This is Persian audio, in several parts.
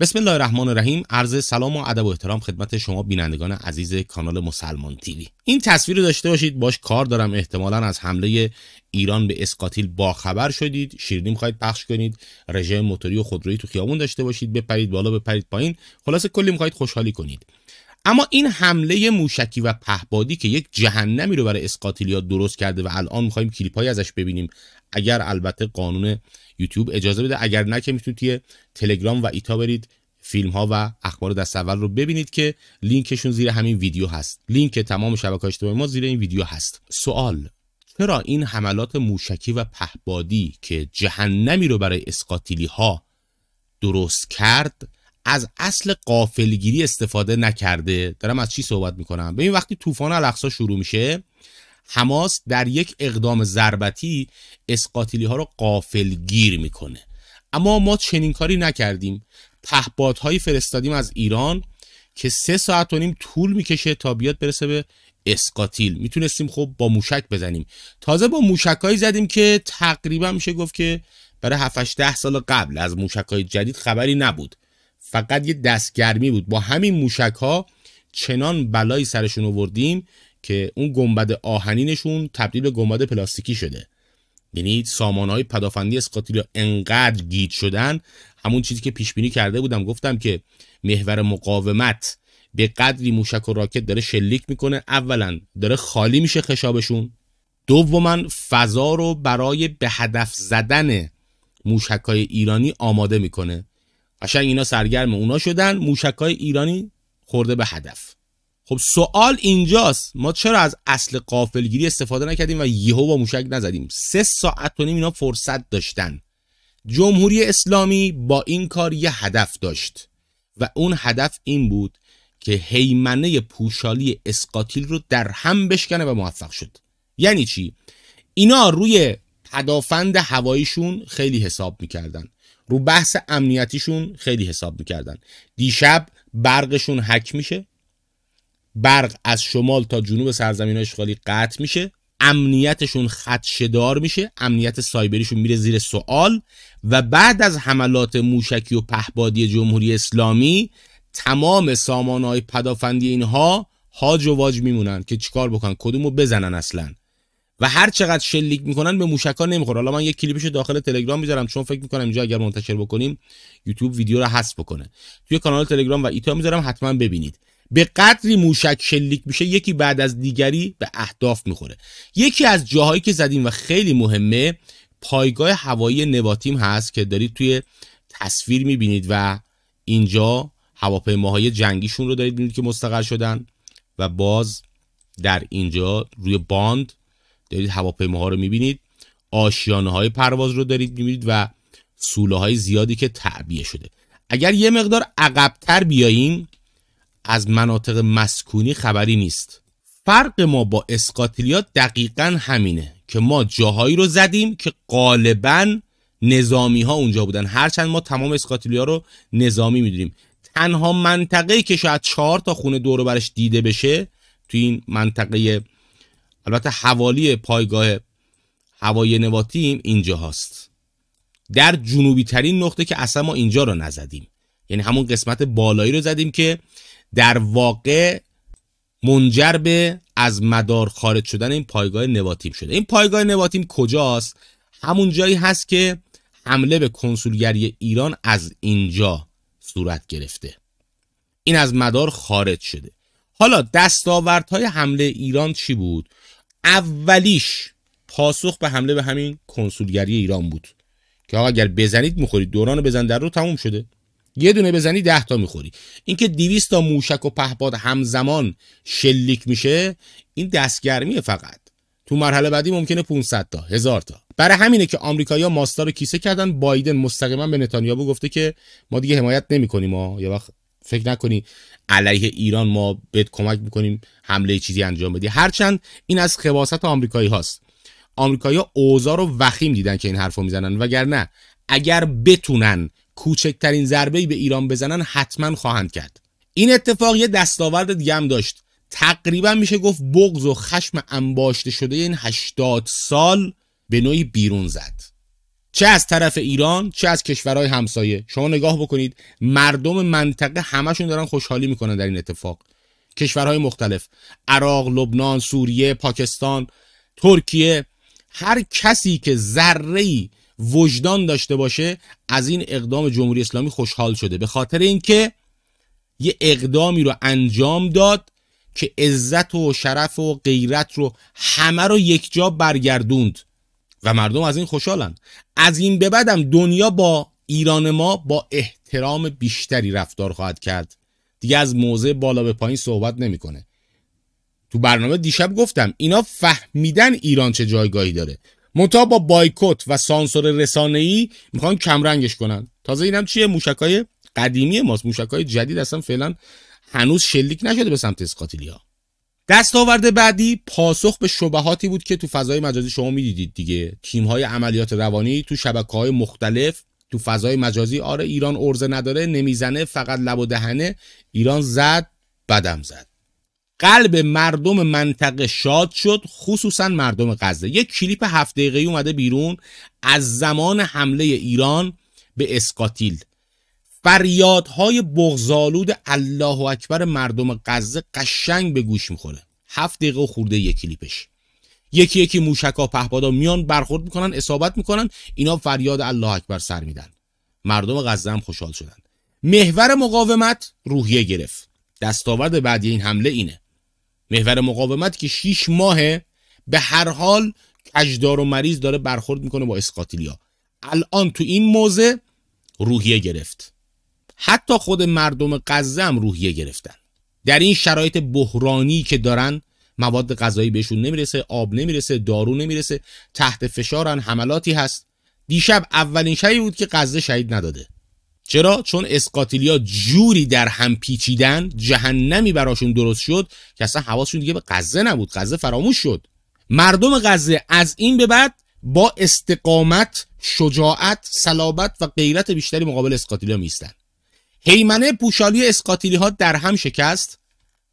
بسم الله الرحمن الرحیم عرض سلام و ادب و احترام خدمت شما بینندگان عزیز کانال مسلمان تیوی این تصویر رو داشته باشید باش کار دارم احتمالا از حمله ایران به با باخبر شدید شیرینی میخواید پخش کنید رژه موتوری و خودرویی تو خیابون داشته باشید بپرید بالا بپرید پایین خلاصه کلی میخواید خوشحالی کنید اما این حمله موشکی و پهبادی که یک جهنمی رو برای اسقاطیلیا درست کرده و الان میخوایم کلیپ های ازش ببینیم اگر البته قانون یوتیوب اجازه بده اگر نه که میتونید تلگرام و ایتا برید فیلم ها و اخبار دست اول رو ببینید که لینکشون زیر همین ویدیو هست لینک تمام شبکه اجتماعی ما زیر این ویدیو هست سوال چرا این حملات موشکی و پهبادی که جهنمی رو برای اسقاطیلی ها درست کرد از اصل قافلگیری استفاده نکرده دارم از چی صحبت میکنم این وقتی طوفان الاقصا شروع میشه حماس در یک اقدام ضربتی اسقاطیلی ها رو قافلگیر میکنه اما ما چنین کاری نکردیم پهپادهایی فرستادیم از ایران که سه ساعت و نیم طول میکشه تا بیاد برسه به اسقاطیل میتونستیم خب با موشک بزنیم تازه با موشکایی زدیم که تقریبا میشه گفت که برای 7 ده سال قبل از موشکای جدید خبری نبود فقط یه دستگرمی بود با همین موشک ها چنان بلایی سرشون آوردیم که اون گنبد آهنینشون تبدیل به گنبد پلاستیکی شده یعنی سامان های پدافندی اسکاتیلا انقدر گیت شدن همون چیزی که پیش بینی کرده بودم گفتم که محور مقاومت به قدری موشک و راکت داره شلیک میکنه اولا داره خالی میشه خشابشون دوما فضا رو برای به هدف زدن موشک های ایرانی آماده میکنه قشنگ اینا سرگرم اونا شدن موشک های ایرانی خورده به هدف خب سوال اینجاست ما چرا از اصل قافلگیری استفاده نکردیم و یهو با موشک نزدیم سه ساعت و نیم اینا فرصت داشتن جمهوری اسلامی با این کار یه هدف داشت و اون هدف این بود که هیمنه پوشالی اسقاتیل رو در هم بشکنه و موفق شد یعنی چی اینا روی هدافند هواییشون خیلی حساب میکردن رو بحث امنیتیشون خیلی حساب میکردن دیشب برقشون حک میشه برق از شمال تا جنوب سرزمین اشغالی قطع میشه امنیتشون خدشدار میشه امنیت سایبریشون میره زیر سوال و بعد از حملات موشکی و پهبادی جمهوری اسلامی تمام های پدافندی اینها هاج و واج میمونن که چیکار بکنن کدومو بزنن اصلا و هر چقدر شلیک میکنن به موشکا نمیخوره حالا من یک کلیپش داخل تلگرام میذارم چون فکر میکنم اینجا اگر منتشر بکنیم یوتیوب ویدیو رو حذف بکنه توی کانال تلگرام و ایتا میذارم حتما ببینید به قدری موشک شلیک میشه یکی بعد از دیگری به اهداف میخوره یکی از جاهایی که زدیم و خیلی مهمه پایگاه هوایی نواتیم هست که دارید توی تصویر میبینید و اینجا هواپیماهای جنگیشون رو دارید میبینید که مستقر شدن و باز در اینجا روی باند دارید ها رو میبینید آشیانه های پرواز رو دارید میبینید و سوله های زیادی که تعبیه شده اگر یه مقدار عقبتر بیاییم از مناطق مسکونی خبری نیست فرق ما با ها دقیقا همینه که ما جاهایی رو زدیم که غالبا نظامی ها اونجا بودن هرچند ما تمام ها رو نظامی میدونیم تنها منطقه که شاید چهار تا خونه دور برش دیده بشه تو این منطقه البته حوالی پایگاه هوایی نواتیم اینجا هست در جنوبی ترین نقطه که اصلا ما اینجا رو نزدیم یعنی همون قسمت بالایی رو زدیم که در واقع منجر به از مدار خارج شدن این پایگاه نواتیم شده این پایگاه نواتیم کجاست همون جایی هست که حمله به کنسولگری ایران از اینجا صورت گرفته این از مدار خارج شده حالا دستاوردهای حمله ایران چی بود اولیش پاسخ به حمله به همین کنسولگری ایران بود که آقا اگر بزنید میخورید دوران بزن در رو تموم شده یه دونه بزنی ده تا میخوری اینکه 200 تا موشک و پهپاد همزمان شلیک میشه این دستگرمیه فقط تو مرحله بعدی ممکنه 500 تا هزار تا برای همینه که آمریکایی‌ها ماستا رو کیسه کردن بایدن مستقیما به نتانیاهو گفته که ما دیگه حمایت نمی‌کنیم ما یا وقت فکر نکنی علیه ایران ما بهت کمک میکنیم حمله چیزی انجام بدی هرچند این از خباست آمریکایی هاست آمریکایی ها اوضاع رو وخیم دیدن که این حرف رو میزنن نه اگر بتونن کوچکترین ضربه به ایران بزنن حتما خواهند کرد این اتفاق یه دستاورد دیگه هم داشت تقریبا میشه گفت بغض و خشم انباشته شده این 80 سال به نوعی بیرون زد چه از طرف ایران چه از کشورهای همسایه شما نگاه بکنید مردم منطقه همشون دارن خوشحالی میکنن در این اتفاق کشورهای مختلف عراق لبنان سوریه پاکستان ترکیه هر کسی که ذره وجدان داشته باشه از این اقدام جمهوری اسلامی خوشحال شده به خاطر اینکه یه اقدامی رو انجام داد که عزت و شرف و غیرت رو همه رو یکجا برگردوند و مردم از این خوشحالن از این به بعدم دنیا با ایران ما با احترام بیشتری رفتار خواهد کرد دیگه از موضع بالا به پایین صحبت نمیکنه تو برنامه دیشب گفتم اینا فهمیدن ایران چه جایگاهی داره منتها با بایکوت و سانسور ای میخوان کمرنگش کنن تازه اینم چیه موشکای قدیمی ماست موشکای جدید اصلا فعلا هنوز شلیک نشده به سمت ها دستاورده بعدی پاسخ به شبهاتی بود که تو فضای مجازی شما میدیدید دیگه تیم های عملیات روانی تو شبکه های مختلف تو فضای مجازی آره ایران ارزه نداره نمیزنه فقط لب و دهنه ایران زد بدم زد قلب مردم منطقه شاد شد خصوصا مردم غزه یک کلیپ هفت دقیقه اومده بیرون از زمان حمله ایران به اسکاتیل فریادهای بغزالود الله اکبر مردم غزه قشنگ به گوش میخوره هفت دقیقه خورده یک کلیپش یکی یکی موشکا پهبادا میان برخورد میکنن اصابت میکنن اینا فریاد الله اکبر سر میدن مردم غزه هم خوشحال شدن محور مقاومت روحیه گرفت دستاورد بعدی این حمله اینه محور مقاومت که شیش ماهه به هر حال کجدار و مریض داره برخورد میکنه با اسقاطیلیا الان تو این موزه روحیه گرفت حتی خود مردم غزه هم روحیه گرفتن در این شرایط بحرانی که دارن مواد غذایی بهشون نمیرسه آب نمیرسه دارو نمیرسه تحت فشارن حملاتی هست دیشب اولین شهی بود که غزه شهید نداده چرا چون اسقاتیلیا جوری در هم پیچیدن جهنمی براشون درست شد که اصلا حواسشون دیگه به غزه نبود غزه فراموش شد مردم غزه از این به بعد با استقامت شجاعت صلابت و غیرت بیشتری مقابل اسقاتیلیا میستن هیمنه پوشالی اسقاطیلی ها در هم شکست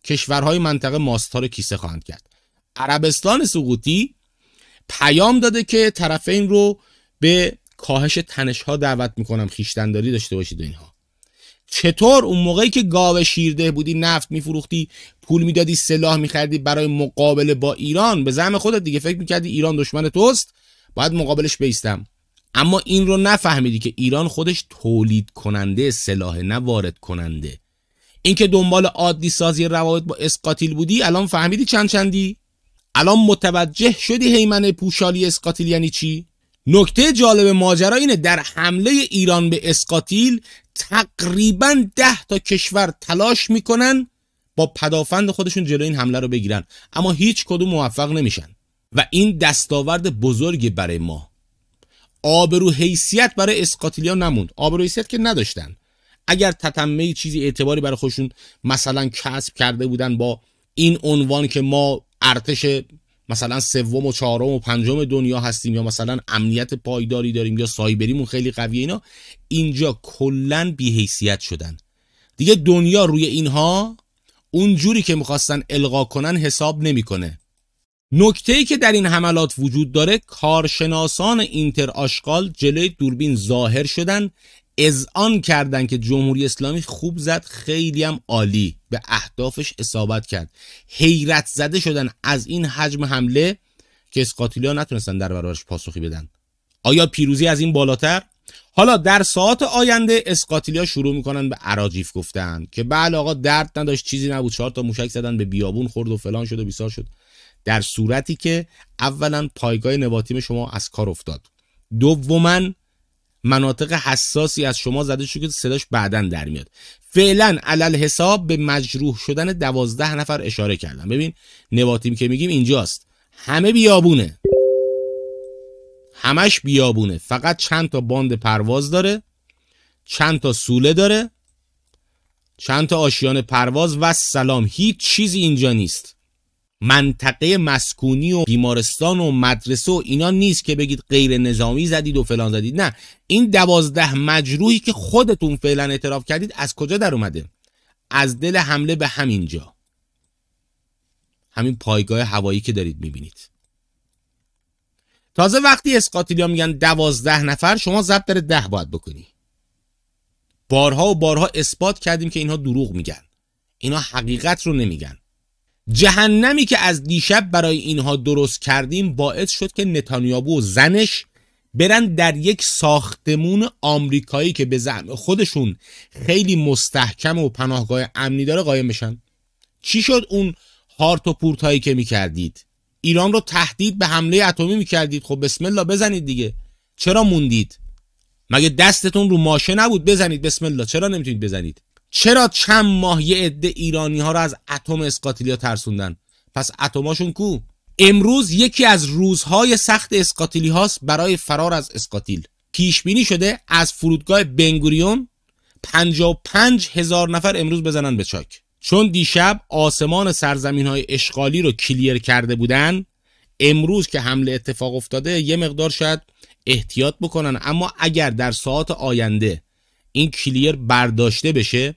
کشورهای منطقه ماستار رو کیسه خواهند کرد عربستان سقوطی پیام داده که طرفین رو به کاهش تنش ها دعوت میکنم خیشتنداری داشته باشید اینها چطور اون موقعی که گاو شیرده بودی نفت میفروختی پول میدادی سلاح میخریدی برای مقابله با ایران به زعم خودت دیگه فکر میکردی ایران دشمن توست باید مقابلش بیستم اما این رو نفهمیدی که ایران خودش تولید کننده سلاح نه وارد کننده اینکه دنبال عادی سازی روابط با اسقاتیل بودی الان فهمیدی چند چندی الان متوجه شدی حیمن پوشالی اسقاتیل یعنی چی نکته جالب ماجرا اینه در حمله ایران به اسقاتیل تقریبا ده تا کشور تلاش میکنن با پدافند خودشون جلو این حمله رو بگیرن اما هیچ کدوم موفق نمیشن و این دستاورد بزرگی برای ما آبرو حیثیت برای اسقاتیلیا نموند آبرو حیثیت که نداشتن اگر تتمه چیزی اعتباری برای خودشون مثلا کسب کرده بودن با این عنوان که ما ارتش مثلا سوم و چهارم و پنجم دنیا هستیم یا مثلا امنیت پایداری داریم یا سایبریمون خیلی قویه اینا اینجا کلا حیثیت شدن دیگه دنیا روی اینها اون جوری که میخواستن القا کنن حساب نمیکنه نکته‌ای که در این حملات وجود داره کارشناسان اینتر جلوی دوربین ظاهر شدن اذعان کردن که جمهوری اسلامی خوب زد خیلی هم عالی به اهدافش اصابت کرد حیرت زده شدن از این حجم حمله که ها نتونستن در برابرش پاسخی بدن آیا پیروزی از این بالاتر حالا در ساعت آینده اسقاطیلیا شروع میکنن به عراجیف گفتن که بله آقا درد نداشت چیزی نبود چهار تا موشک زدن به بیابون خورد و فلان شد و بیسار شد در صورتی که اولا پایگاه نباتیم شما از کار افتاد دوما مناطق حساسی از شما زده شده که صداش بعدا در میاد فعلا علل حساب به مجروح شدن دوازده نفر اشاره کردم ببین نباتیم که میگیم اینجاست همه بیابونه همش بیابونه فقط چند تا باند پرواز داره چند تا سوله داره چند تا آشیان پرواز و سلام هیچ چیزی اینجا نیست منطقه مسکونی و بیمارستان و مدرسه و اینا نیست که بگید غیر نظامی زدید و فلان زدید نه این دوازده مجروحی که خودتون فعلا اعتراف کردید از کجا در اومده از دل حمله به همینجا همین پایگاه هوایی که دارید میبینید تازه وقتی اسقاطیلیا میگن دوازده نفر شما ضبط داره ده باید بکنی بارها و بارها اثبات کردیم که اینها دروغ میگن اینا حقیقت رو نمیگن جهنمی که از دیشب برای اینها درست کردیم باعث شد که نتانیاهو و زنش برن در یک ساختمون آمریکایی که به زعم خودشون خیلی مستحکم و پناهگاه امنی داره قایم بشن چی شد اون هارت و پورتایی که میکردید ایران رو تهدید به حمله اتمی میکردید خب بسم الله بزنید دیگه چرا موندید مگه دستتون رو ماشه نبود بزنید بسم الله چرا نمیتونید بزنید چرا چند ماه یه عده ایرانی ها رو از اتم ها ترسوندن پس اتماشون کو امروز یکی از روزهای سخت اسقاطیلی هاست برای فرار از اسقاطیل پیش بینی شده از فرودگاه بنگوریون 55 هزار نفر امروز بزنن به چاک چون دیشب آسمان سرزمین های اشغالی رو کلیر کرده بودن امروز که حمله اتفاق افتاده یه مقدار شاید احتیاط بکنن اما اگر در ساعت آینده این کلیر برداشته بشه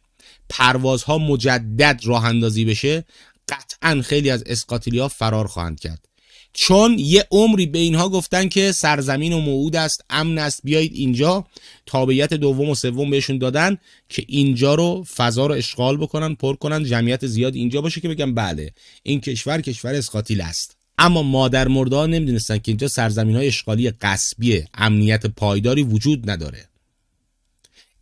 پروازها مجدد راه بشه قطعا خیلی از اسقاطیلیا فرار خواهند کرد چون یه عمری به اینها گفتن که سرزمین و موعود است امن است بیایید اینجا تابعیت دوم و سوم بهشون دادن که اینجا رو فضا رو اشغال بکنن پر کنن جمعیت زیاد اینجا باشه که بگم بله این کشور کشور اسقاطیل است اما مادر نمی نمیدونستن که اینجا سرزمین های اشغالی قصبی امنیت پایداری وجود نداره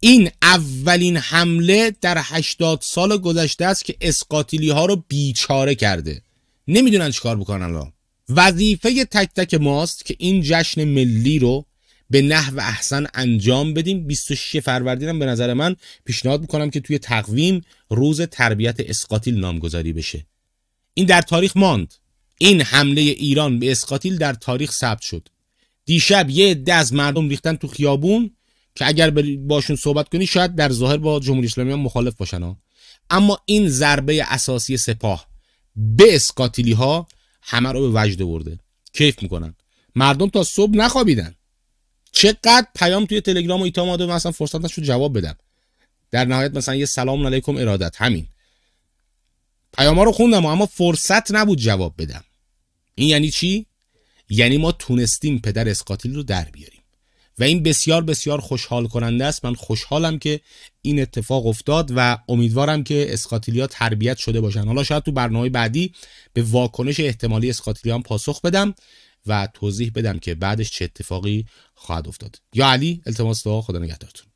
این اولین حمله در 80 سال گذشته است که اسقاطیلی ها رو بیچاره کرده نمیدونن کار بکنن الان وظیفه تک تک ماست که این جشن ملی رو به نحو احسن انجام بدیم 26 فروردین هم به نظر من پیشنهاد میکنم که توی تقویم روز تربیت اسقاطیل نامگذاری بشه این در تاریخ ماند این حمله ایران به اسقاطیل در تاریخ ثبت شد دیشب یه عده از مردم ریختن تو خیابون که اگر باشون صحبت کنی شاید در ظاهر با جمهوری اسلامی هم مخالف باشن ها. اما این ضربه اساسی سپاه به اسکاتیلی ها همه رو به وجد برده کیف میکنن مردم تا صبح نخوابیدن چقدر پیام توی تلگرام و ایتام و مثلا فرصت نشد جواب بدم در نهایت مثلا یه سلام علیکم ارادت همین پیام ها رو خوندم اما فرصت نبود جواب بدم این یعنی چی یعنی ما تونستیم پدر اسقاتیل رو در بیاریم و این بسیار بسیار خوشحال کننده است من خوشحالم که این اتفاق افتاد و امیدوارم که اسکاتیلیا تربیت شده باشن حالا شاید تو برنامه بعدی به واکنش احتمالی اسخاطیلیا هم پاسخ بدم و توضیح بدم که بعدش چه اتفاقی خواهد افتاد یا علی التماس دعا خدا نگهدارتون